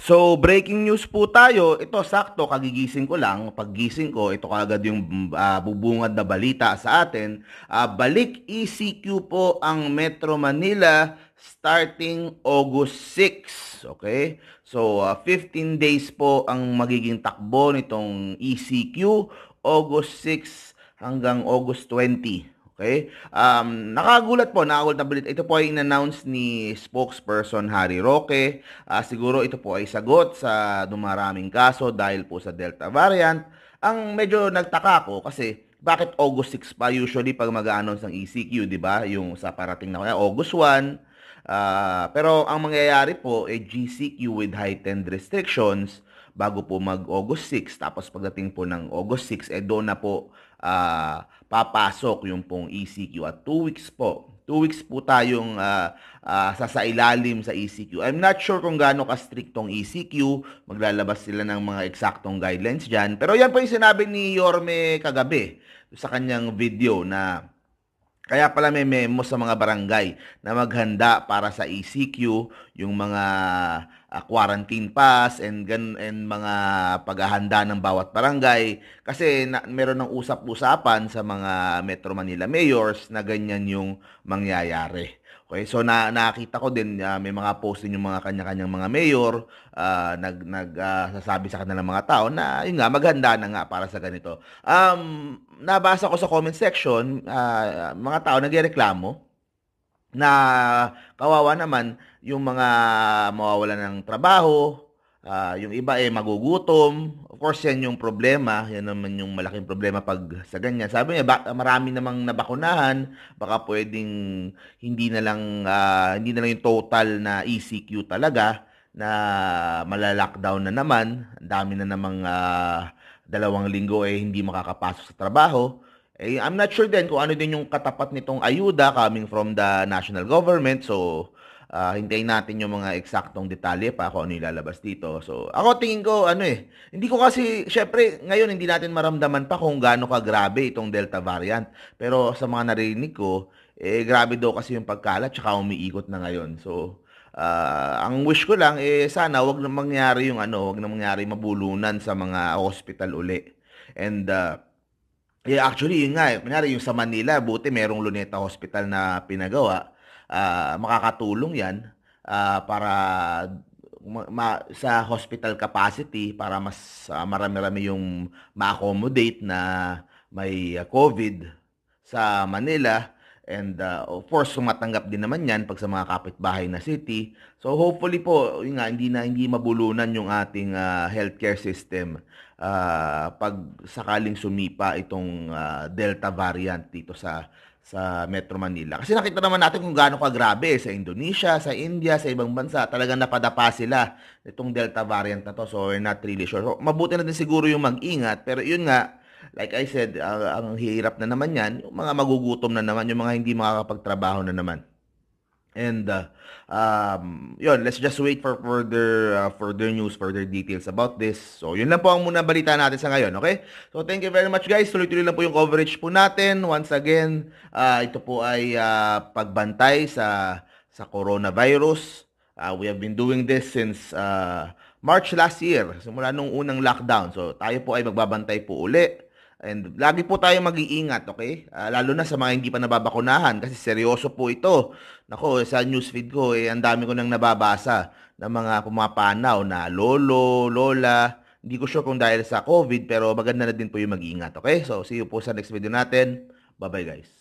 So, breaking news po tayo. Ito, sakto, kagigising ko lang. Paggising ko, ito kagad yung uh, bubungad na balita sa atin. Uh, balik ECQ po ang Metro Manila starting August 6. Okay? So, uh, ah, 15 days po ang magiging takbo nitong ECQ. August 6 hanggang August 20. Okay? Um, nakagulat po, nakagulat na Ito po ay in-announce ni spokesperson Harry Roque. Uh, siguro ito po ay sagot sa dumaraming kaso dahil po sa Delta variant. Ang medyo nagtaka ko kasi bakit August 6 pa usually pag mag-announce ng ECQ, di ba? Yung sa parating na kaya August 1. Uh, ah, pero ang mangyayari po ay eh, GCQ with heightened restrictions bago po mag August 6. Tapos pagdating po ng August 6, eh doon na po uh, papasok yung pong ECQ at 2 weeks po. 2 weeks po tayong uh, ah, uh, ah, sasailalim sa ECQ. I'm not sure kung gaano ka-strictong ECQ. Maglalabas sila ng mga eksaktong guidelines dyan. Pero yan po yung sinabi ni Yorme kagabi sa kanyang video na kaya pala may memo sa mga barangay na maghanda para sa ECQ yung mga uh, quarantine pass and gan and mga paghahanda ng bawat barangay kasi na, meron ng usap-usapan sa mga Metro Manila mayors na ganyan yung mangyayari. Okay, so na nakita ko din uh, may mga post din yung mga kanya-kanyang mga mayor uh, nag nag uh, sasabi sa kanilang mga tao na yun nga maghanda na nga para sa ganito. Um nabasa ko sa comment section uh, mga tao nagrereklamo na kawawa naman yung mga mawawalan ng trabaho, uh, yung iba ay eh, magugutom. Of course, yan yung problema. Yan naman yung malaking problema pag sa ganyan. Sabi niya, marami namang nabakunahan. Baka pwedeng hindi na lang, uh, hindi na lang yung total na ECQ talaga na malalockdown na naman. Ang dami na namang uh, dalawang linggo ay eh, hindi makakapasok sa trabaho. Eh, I'm not sure din kung ano din yung katapat nitong ayuda coming from the national government. So, uh, hintayin natin yung mga eksaktong detalye pa kung ano ilalabas dito. So, ako tingin ko, ano eh, hindi ko kasi, syempre, ngayon hindi natin maramdaman pa kung gaano kagrabe itong Delta variant. Pero sa mga narinig ko, eh, grabe daw kasi yung pagkalat, tsaka umiikot na ngayon. So, Uh, ang wish ko lang eh sana wag na mangyari yung ano, wag na mangyari mabulunan sa mga hospital uli. And uh, Yeah, actually, yun nga. Eh. Kunyari, yung sa Manila, buti merong Luneta Hospital na pinagawa. Uh, makakatulong yan uh, para ma, ma, sa hospital capacity para mas uh, marami-rami yung ma-accommodate na may uh, COVID sa Manila And uh, of course, sumatanggap din naman 'yan pag sa mga kapitbahay na city. So hopefully po, yun nga hindi na hindi mabulunan yung ating uh, healthcare system uh, pag sakaling sumipa itong uh, Delta variant dito sa sa Metro Manila. Kasi nakita naman natin kung gaano kagrabe eh, sa Indonesia, sa India, sa ibang bansa. Talagang napadapa sila itong Delta variant na to. So we're not really sure. So, mabuti na din siguro yung mag-ingat. Pero yun nga, like I said, ang, ang hirap na naman yan, yung mga magugutom na naman, yung mga hindi makakapagtrabaho na naman. And uh, um, yun, let's just wait for further uh, further news, further details about this. So, yun lang po ang muna balita natin sa ngayon, okay? So, thank you very much guys. Tuloy-tuloy lang po yung coverage po natin. Once again, uh, ito po ay uh, pagbantay sa sa coronavirus. Uh, we have been doing this since uh, March last year, simula nung unang lockdown. So, tayo po ay magbabantay po uli And lagi po tayong mag-iingat, okay? Uh, lalo na sa mga hindi pa nababakunahan kasi seryoso po ito. Nako, sa newsfeed ko, eh, ang dami ko nang nababasa ng mga pumapanaw na lolo, lola. Hindi ko sure kung dahil sa COVID, pero maganda na din po yung mag-iingat, okay? So, see you po sa next video natin. Bye-bye, guys.